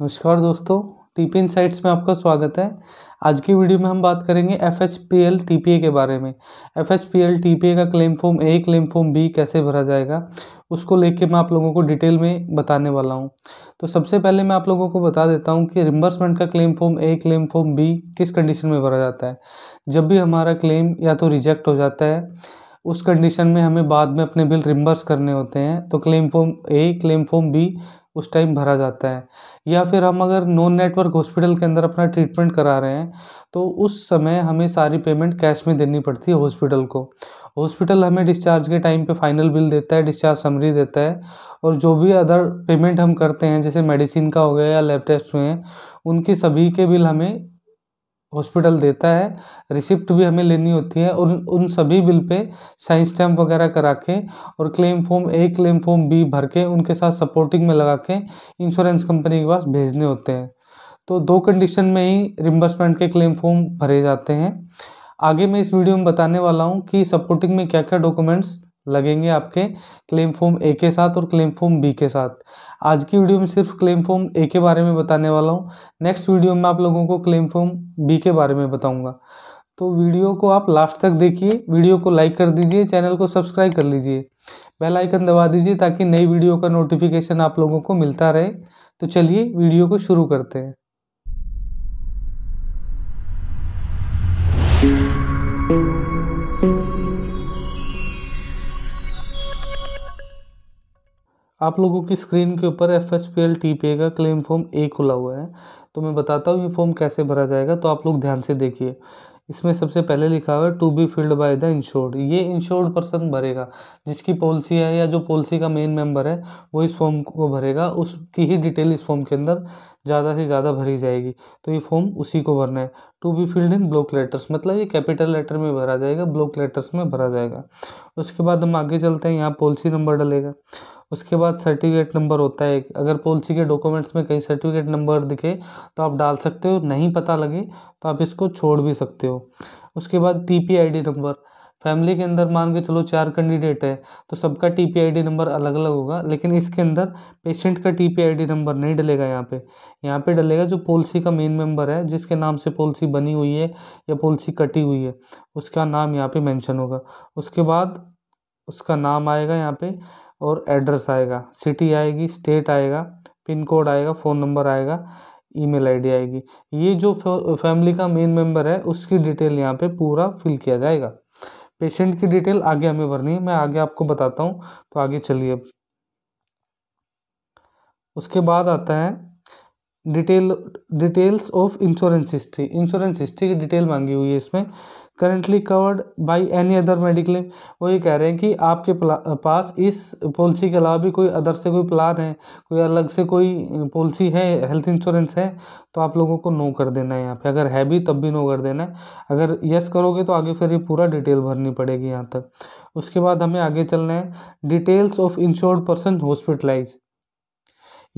नमस्कार दोस्तों TP insights में आपका स्वागत है आज की वीडियो में हम बात करेंगे F H P L T P A के बारे में F H P L T P A का claim form A claim form B कैसे भरा जाएगा उसको लेके मैं आप लोगों को डिटेल में बताने वाला हूँ तो सबसे पहले मैं आप लोगों को बता देता हूँ कि रिम्बर्समेंट का claim form A claim form B किस कंडीशन में भरा जाता है जब भी हमारा क्लेम या तो रिजेक्ट हो जाता है उस कंडीशन में हमें बाद में अपने बिल रिम्बर्स करने होते हैं तो claim form A claim form B उस टाइम भरा जाता है या फिर हम अगर नॉन नेटवर्क हॉस्पिटल के अंदर अपना ट्रीटमेंट करा रहे हैं तो उस समय हमें सारी पेमेंट कैश में देनी पड़ती है हॉस्पिटल को हॉस्पिटल हमें डिस्चार्ज के टाइम पे फाइनल बिल देता है डिस्चार्ज समरी देता है और जो भी अदर पेमेंट हम करते हैं जैसे मेडिसिन का हो गया या लैब टेस्ट हुए हैं उनके सभी के बिल हमें हॉस्पिटल देता है रिसिप्ट भी हमें लेनी होती है और उन सभी बिल पे साइंस स्टैम्प वगैरह करा के और claim form A claim form B भर के उनके साथ सपोर्टिंग में लगा के इंश्योरेंस कंपनी के पास भेजने होते हैं तो दो कंडीशन में ही रिम्बर्समेंट के क्लेम फॉर्म भरे जाते हैं आगे मैं इस वीडियो में बताने वाला हूँ कि सपोर्टिंग में क्या क्या डॉक्यूमेंट्स लगेंगे आपके क्लेम फॉर्म ए के साथ और क्लेम फॉर्म बी के साथ आज की वीडियो में सिर्फ क्लेम फॉर्म ए के बारे में बताने वाला हूँ नेक्स्ट वीडियो में आप लोगों को क्लेम फॉर्म बी के बारे में बताऊँगा तो वीडियो को आप लास्ट तक देखिए वीडियो को लाइक कर दीजिए चैनल को सब्सक्राइब कर लीजिए बेल आइकन दबा दीजिए ताकि नई वीडियो का नोटिफिकेशन आप लोगों को मिलता रहे तो चलिए वीडियो को शुरू करते हैं Thank you. आप लोगों की स्क्रीन के ऊपर F S P L T P A का क्लेम फॉर्म ए खुला हुआ है तो मैं बताता हूँ ये फॉर्म कैसे भरा जाएगा तो आप लोग ध्यान से देखिए इसमें सबसे पहले लिखा हुआ है to be filled by the insured ये इंश्योर्ड पर्सन भरेगा जिसकी पॉलिसी है या जो पॉलिसी का मेन मेंबर है वो इस फॉर्म को भरेगा उसकी ही डिटेल इस फॉर्म के अंदर ज़्यादा से ज़्यादा भरी जाएगी तो ये फॉर्म उसी को भरना है to be filled in block letters मतलब ये कैपिटल लेटर में भरा जाएगा ब्लॉक लेटर्स में भरा जाएगा उसके बाद हम आगे चलते हैं यहाँ पॉलिसी नंबर डलेगा उसके बाद सर्टिफिकेट नंबर होता है एक अगर पॉलिसी के डॉक्यूमेंट्स में कहीं सर्टिफिकेट नंबर दिखे तो आप डाल सकते हो नहीं पता लगे तो आप इसको छोड़ भी सकते हो उसके बाद T P I D number family के अंदर मान के चलो चार कैंडिडेट है तो सबका T P I D number अलग अलग होगा लेकिन इसके अंदर पेशेंट का T P I D number नहीं डलेगा यहाँ पे यहाँ पे डलेगा जो पॉलिसी का मेन मेंबर है जिसके नाम से पॉलिसी बनी हुई है या पॉलिसी कटी हुई है उसका नाम यहाँ पे मेंशन होगा उसके बाद उसका नाम आएगा यहाँ पे और एड्रेस आएगा सिटी आएगी स्टेट आएगा पिन कोड आएगा फ़ोन नंबर आएगा ईमेल आईडी आएगी ये जो फैमिली का मेन मेंबर है उसकी डिटेल यहाँ पे पूरा फिल किया जाएगा पेशेंट की डिटेल आगे हमें भरनी है मैं आगे आपको बताता हूँ तो आगे चलिए उसके बाद आता है detail details of insurance history insurance history की डिटेल मांगी हुई है इसमें currently covered by any other mediclaim वो ये कह रहे हैं कि आपके पास इस पॉलिसी के अलावा भी कोई अदर से कोई प्लान है कोई अलग से कोई पॉलिसी है हेल्थ इंश्योरेंस है तो आप लोगों को नो कर देना है यहाँ पे अगर है भी तब भी नो कर देना है अगर यस करोगे तो आगे फिर ये पूरा डिटेल भरनी पड़ेगी यहाँ तक उसके बाद हमें आगे चलना है details of insured person hospitalise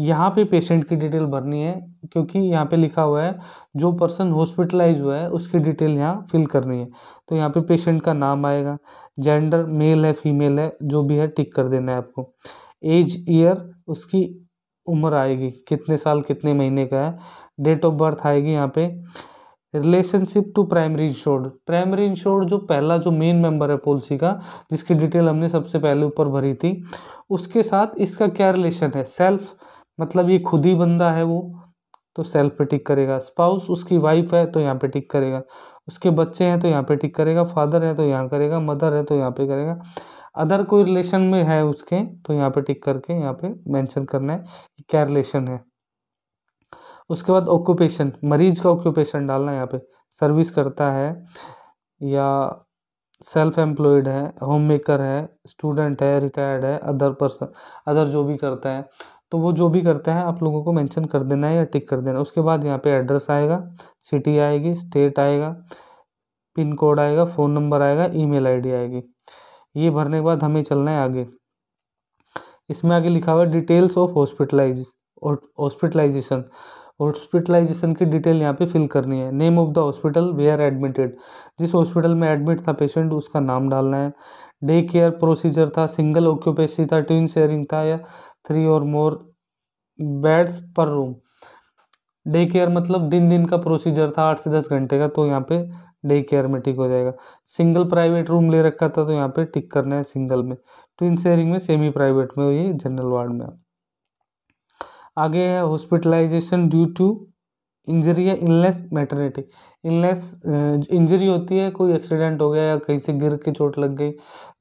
यहाँ पे पेशेंट की डिटेल भरनी है क्योंकि यहाँ पे लिखा हुआ है जो पर्सन हॉस्पिटलाइज हुआ है उसकी डिटेल यहाँ फिल करनी है तो यहाँ पे पेशेंट का नाम आएगा जेंडर मेल है फीमेल है जो भी है टिक कर देना है आपको एज ईयर उसकी उम्र आएगी कितने साल कितने महीने का है डेट ऑफ बर्थ आएगी यहाँ पे relationship to primary insured primary insured जो पहला जो मेन मेंबर है पॉलिसी का जिसकी डिटेल हमने सबसे पहले ऊपर भरी थी उसके साथ इसका क्या रिलेशन है सेल्फ मतलब ये खुद ही बंदा है वो तो सेल्फ पे टिक करेगा स्पाउस उसकी वाइफ है तो यहाँ पे टिक करेगा उसके बच्चे हैं तो यहाँ पे टिक करेगा फादर है तो यहाँ करेगा मदर है तो यहाँ पे करेगा अदर कोई रिलेशन में है उसके तो यहाँ पे टिक करके यहाँ पे मेंशन करना है कि क्या रिलेशन है उसके बाद ऑक्यूपेशन मरीज का ऑक्यूपेशन डालना है यहाँ पे सर्विस करता है या सेल्फ एम्प्लॉयड है होम मेकर है स्टूडेंट है रिटायर्ड है अदर पर्सन अदर जो भी करता है तो वो जो भी करते हैं आप लोगों को मेंशन कर देना है या टिक कर देना उसके बाद यहाँ पे एड्रेस आएगा सिटी आएगी स्टेट आएगा पिन कोड आएगा फ़ोन नंबर आएगा ईमेल आईडी आएगी ये भरने के बाद हमें चलना है आगे इसमें आगे लिखा हुआ है details of hospitalise hospitalisation hospitalisation की डिटेल यहाँ पे फिल करनी है name of the hospital we are admitted जिस हॉस्पिटल में एडमिट था पेशेंट उसका नाम डालना है डे केयर प्रोसीजर था सिंगल ऑक्यूपेसी था ट्विन शेयरिंग था या थ्री और more beds per room day care मतलब दिन दिन का प्रोसीजर था आठ से दस घंटे का तो यहाँ पे डे केयर में टिक हो जाएगा सिंगल प्राइवेट रूम ले रखा था तो यहाँ पे टिक करना है सिंगल में ट्विन शेयरिंग में सेमी प्राइवेट में और ये जनरल वार्ड में आगे है हॉस्पिटलाइजेशन ड्यू टू इंजरी है इलनेस मैटरनिटी इलनेस इंजरी होती है कोई एक्सीडेंट हो गया या कहीं से गिर के चोट लग गई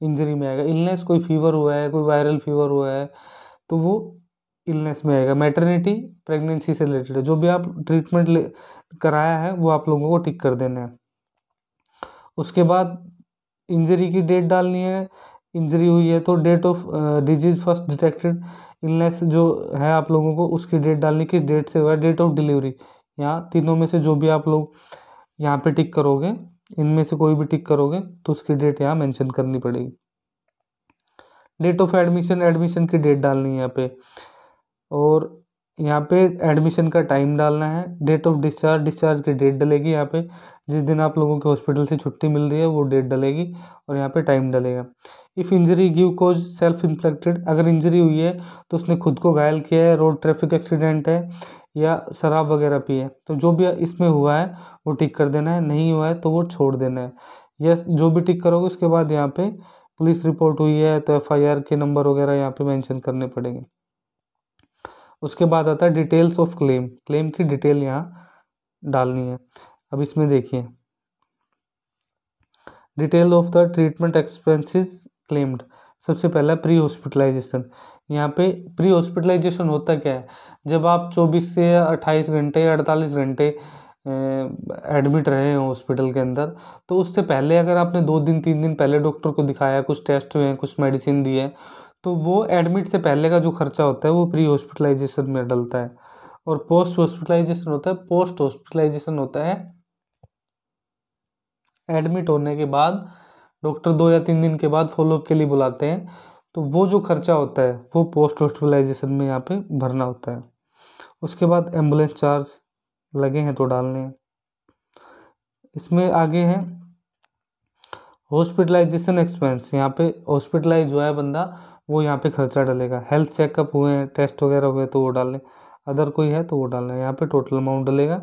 इंजरी में आएगा इलनेस कोई फीवर हुआ है कोई वायरल फीवर हुआ है तो वो इलनेस में आएगा मैटरनिटी प्रेगनेंसी से रिलेटेड है जो भी आप ट्रीटमेंट ले कराया है वो आप लोगों को टिक कर देना है उसके बाद इंजरी की डेट डालनी है इंजरी हुई है तो date of disease first detected illness जो है आप लोगों को उसकी डेट डालनी किस डेट से हुआ है डेट ऑफ डिलीवरी यहाँ तीनों में से जो भी आप लोग यहाँ पे टिक करोगे इनमें से कोई भी टिक करोगे तो उसकी डेट यहाँ मेंशन करनी पड़ेगी डेट ऑफ एडमिशन एडमिशन की डेट डालनी है यहाँ पे और यहाँ पे एडमिशन का टाइम डालना है डेट ऑफ डिस्चार्ज डिस्चार्ज की डेट डलेगी यहाँ पे जिस दिन आप लोगों के हॉस्पिटल से छुट्टी मिल रही है वो डेट डलेगी और यहाँ पे टाइम डलेगा if injury give cause self inflicted अगर इंजरी हुई है तो उसने खुद को घायल किया है रोड ट्रैफिक एक्सीडेंट है या शराब वगैरह पिए तो जो भी इसमें हुआ है वो टिक कर देना है नहीं हुआ है तो वो छोड़ देना है यस जो भी टिक करोगे उसके बाद यहाँ पे पुलिस रिपोर्ट हुई है तो एफआईआर के नंबर वगैरह यहाँ पे मेंशन करने पड़ेंगे उसके बाद आता है डिटेल्स ऑफ क्लेम क्लेम की डिटेल यहाँ डालनी है अब इसमें देखिए detail of the treatment expenses claimed सबसे पहला प्री हॉस्पिटलाइजेशन यहाँ पे प्री हॉस्पिटलाइजेशन होता क्या है जब आप 24 से 28 घंटे 48 घंटे एडमिट रहे हैं हॉस्पिटल के अंदर तो उससे पहले अगर आपने दो दिन तीन दिन पहले डॉक्टर को दिखाया कुछ टेस्ट हुए हैं कुछ मेडिसिन दिए हैं तो वो एडमिट से पहले का जो खर्चा होता है वो प्री हॉस्पिटलाइजेशन में डलता है और पोस्ट हॉस्पिटलाइजेशन होता है पोस्ट हॉस्पिटलाइजेशन होता है एडमिट होने के बाद डॉक्टर दो या तीन दिन के बाद फॉलोअप के लिए बुलाते हैं तो वो जो खर्चा होता है वो पोस्ट हॉस्पिटलाइजेशन में यहाँ पे भरना होता है उसके बाद एम्बुलेंस चार्ज लगे हैं तो डालने इसमें आगे हैं हॉस्पिटलाइजेशन एक्सपेंस यहाँ पे हॉस्पिटलाइज हुआ है बंदा वो यहाँ पे खर्चा डलेगा हेल्थ चेकअप हुए हैं टेस्ट वगैरह हुए तो वो डालें अदर कोई है तो वो डाल लें यहाँ पे टोटल अमाउंट डलेगा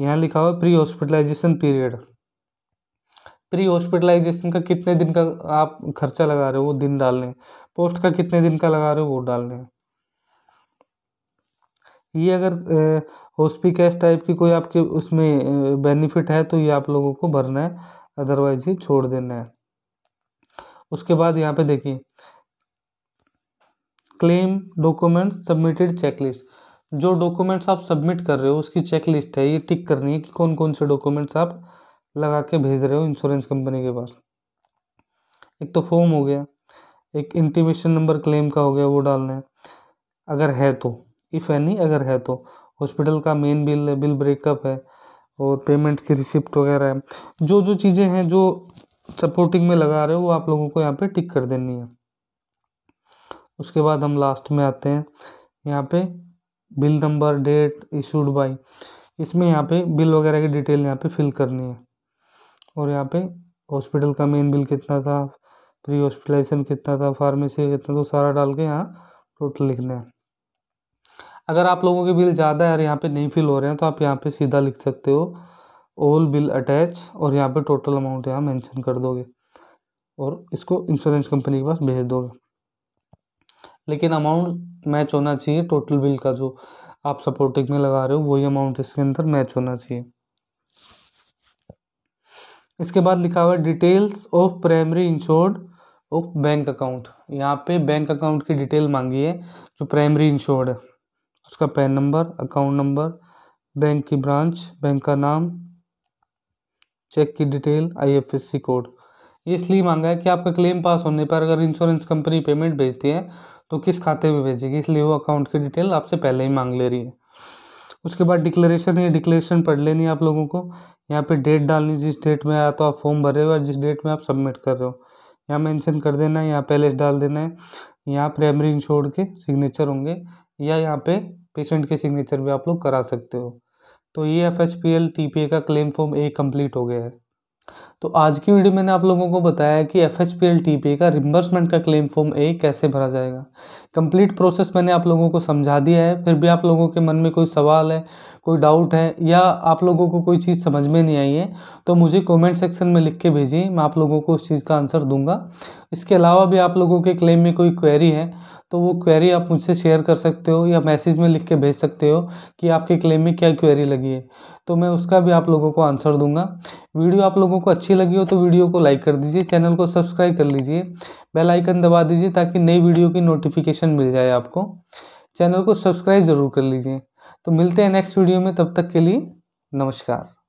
यहाँ लिखा हुआ है pre hospitalisation period pre hospitalisation का कितने दिन का आप खर्चा लगा रहे हो वो दिन डाल लें पोस्ट का कितने दिन का लगा रहे हो वो डाल लें ये अगर हॉस्पी कैश टाइप की कोई आपके उसमें बेनिफिट है तो ये आप लोगों को भरना है अदरवाइज ये छोड़ देना है उसके बाद यहाँ पे देखिए क्लेम डॉक्यूमेंट्स सबमिटेड चेकलिस्ट जो डॉक्यूमेंट्स आप सबमिट कर रहे हो उसकी चेकलिस्ट है ये टिक करनी है कि कौन कौन से डॉक्यूमेंट्स आप लगा के भेज रहे हो इंश्योरेंस कंपनी के पास एक तो फॉर्म हो गया एक इंटीमेशन नंबर क्लेम का हो गया वो डालना है अगर है तो इफ़ एनी अगर है तो हॉस्पिटल का मेन बिल है बिल ब्रेकअप है और पेमेंट की रिसिप्ट वगैरह है जो जो चीज़ें हैं जो सपोर्टिंग में लगा रहे हो वो आप लोगों को यहाँ पे टिक कर देनी है उसके बाद हम लास्ट में आते हैं यहाँ पे bill number date issued by इसमें यहाँ पे बिल वगैरह की डिटेल यहाँ पे फिल करनी है और यहाँ पे हॉस्पिटल का मेन बिल कितना था प्री हॉस्पिटलाइजेशन कितना था फार्मेसी कितना तो सारा डाल के यहाँ टोटल लिखना है अगर आप लोगों के बिल ज़्यादा है और यहाँ पे नहीं फिल हो रहे हैं तो आप यहाँ पे सीधा लिख सकते हो ऑल बिल अटैच और यहाँ पे टोटल अमाउंट यहाँ मेंशन कर दोगे और इसको इंश्योरेंस कंपनी के पास भेज दोगे लेकिन अमाउंट मैच होना चाहिए टोटल बिल का जो आप सपोर्टिंग में लगा रहे हो वही अमाउंट इसके अंदर मैच होना चाहिए इसके बाद लिखा हुआ है details of primary insured of bank account यहाँ पे बैंक अकाउंट की डिटेल मांगी है जो प्राइमरी इंश्योर्ड है उसका PAN number account number bank की ब्रांच बैंक का नाम चेक की डिटेल आईएफएससी कोड ये इसलिए मांगा है कि आपका क्लेम पास होने पर अगर इंश्योरेंस कंपनी पेमेंट भेजती है तो किस खाते में भेजेगी इसलिए वो अकाउंट की डिटेल आपसे पहले ही मांग ले रही है उसके बाद डिक्लेरेशन है डिक्लेरेशन पढ़ लेनी है आप लोगों को यहाँ पे डेट डालनी जिस डेट में आया तो आप फॉर्म भरे हो और जिस डेट में आप सबमिट कर रहे हो यहाँ मेंशन कर देना है यहाँ पैलेस डाल देना है यहाँ प्राइमरी इंश्योर्ड के सिग्नेचर होंगे या यहाँ पे पेशेंट के सिग्नेचर भी आप लोग करा सकते हो तो ये F H P L T P A का क्लेम फॉर्म ए कम्प्लीट हो गया है तो आज की वीडियो मैंने आप लोगों को बताया कि F H P L T P का रिम्बर्समेंट का क्लेम फॉर्म ए कैसे भरा जाएगा कंप्लीट प्रोसेस मैंने आप लोगों को समझा दिया है फिर भी आप लोगों के मन में कोई सवाल है कोई डाउट है या आप लोगों को कोई चीज़ समझ में नहीं आई है तो मुझे कमेंट सेक्शन में लिख के भेजिए मैं आप लोगों को उस चीज़ का आंसर दूंगा इसके अलावा भी आप लोगों के क्लेम में कोई क्वेरी है तो वो क्वेरी आप मुझसे शेयर कर सकते हो या मैसेज में लिख के भेज सकते हो कि आपके क्लेम में क्या क्वेरी लगी है तो मैं उसका भी आप लोगों को आंसर दूंगा वीडियो आप लोगों को अच्छी अच्छी लगी हो तो वीडियो को लाइक कर दीजिए चैनल को सब्सक्राइब कर लीजिए बेल आइकन दबा दीजिए ताकि नई वीडियो की नोटिफिकेशन मिल जाए आपको चैनल को सब्सक्राइब ज़रूर कर लीजिए तो मिलते हैं नेक्स्ट वीडियो में तब तक के लिए नमस्कार